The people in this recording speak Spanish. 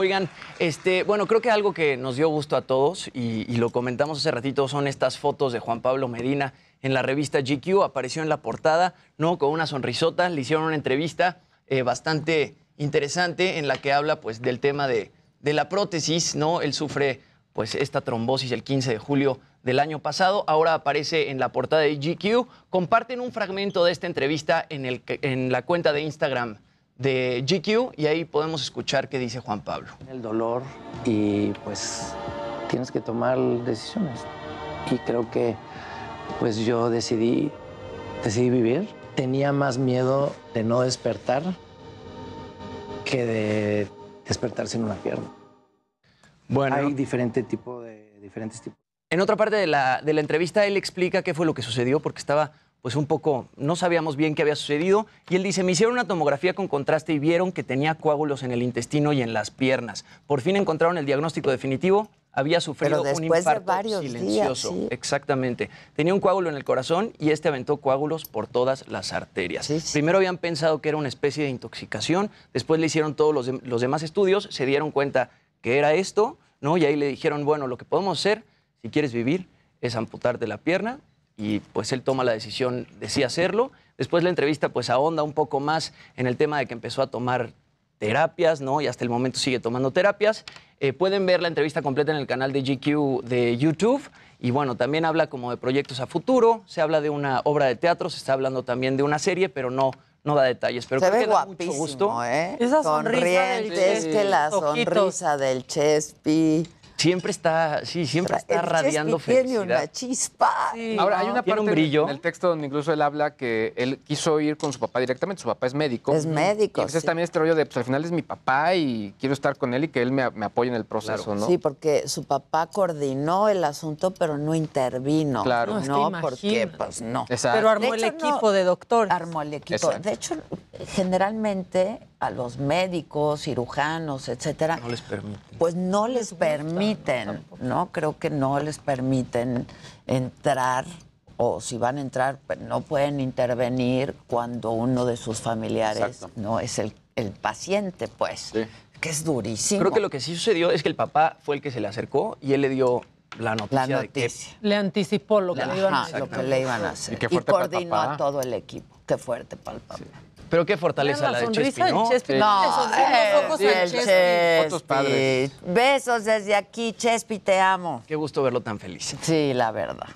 Oigan, este, bueno, creo que algo que nos dio gusto a todos y, lo comentamos hace ratito son estas fotos de Juan Pablo Medina en la revista GQ. Apareció en la portada, ¿no? Con una sonrisota. Le hicieron una entrevista eh, bastante interesante en la que habla, pues, del tema de, de la prótesis, ¿no? Él sufre, pues, esta trombosis el 15 de julio del año pasado. Ahora aparece en la portada de GQ. Comparten un fragmento de esta entrevista en, el, en la cuenta de Instagram de GQ y ahí podemos escuchar qué dice Juan Pablo. El dolor y pues tienes que tomar decisiones. Y creo que pues yo decidí, decidí vivir. Tenía más miedo de no despertar que de despertarse en una pierna. Bueno. Hay diferente tipo de, diferentes tipos. En otra parte de la, de la entrevista él explica qué fue lo que sucedió porque estaba pues un poco, no sabíamos bien qué había sucedido. Y él dice, me hicieron una tomografía con contraste y vieron que tenía coágulos en el intestino y en las piernas. Por fin encontraron el diagnóstico definitivo. Había sufrido un infarto silencioso. Exactamente. Tenía un coágulo en el corazón y este aventó coágulos por todas las arterias. Primero habían pensado que era una especie de intoxicación, después le hicieron todos los, los demás estudios, se dieron cuenta que era esto, ¿no? Y ahí le dijeron, bueno, lo que podemos hacer, si quieres vivir, es amputarte la pierna y pues él toma la decisión de sí hacerlo. Después la entrevista pues ahonda un poco más en el tema de que empezó a tomar terapias, ¿no? Y hasta el momento sigue tomando terapias. Eh, pueden ver la entrevista completa en el canal de GQ de YouTube. Y bueno, también habla como de proyectos a futuro, se habla de una obra de teatro, se está hablando también de una serie, pero no, no da detalles. Pero se ve guapísimo, ¿eh? Esa sonrisa que la sonrisa del Chespi. Siempre está, sí, siempre está radiando felicidad. Tiene una chispa. Ahora, hay una parte un brillo? en el texto donde incluso él habla que él quiso ir con su papá directamente, su papá es médico. Es médico, entonces también este rollo de, pues al final es mi papá y quiero estar con él y que él me, apoye en el proceso, ¿no? Sí, porque su papá coordinó el asunto, pero no intervino. Claro. No, porque, pues no. Pero armó el equipo de doctores. Armó el equipo. De hecho, generalmente a los médicos, cirujanos, etcétera, no les permiten. Pues no les permiten, ¿no? Creo que no les permiten entrar o si van a entrar, pues no pueden intervenir cuando uno de sus familiares no es el, el paciente, pues. Que es durísimo. Creo que lo que sí sucedió es que el papá fue el que se le acercó y él le dio la noticia. Le anticipó lo que, le iban a hacer. Lo que le iban a hacer. Y, coordinó a todo el equipo. Qué fuerte palpable pero qué fortaleza la, de Chespi, ¿no? No, Besos, no, Besos desde aquí, Chespi, te amo. Qué gusto verlo tan feliz. Sí, la verdad.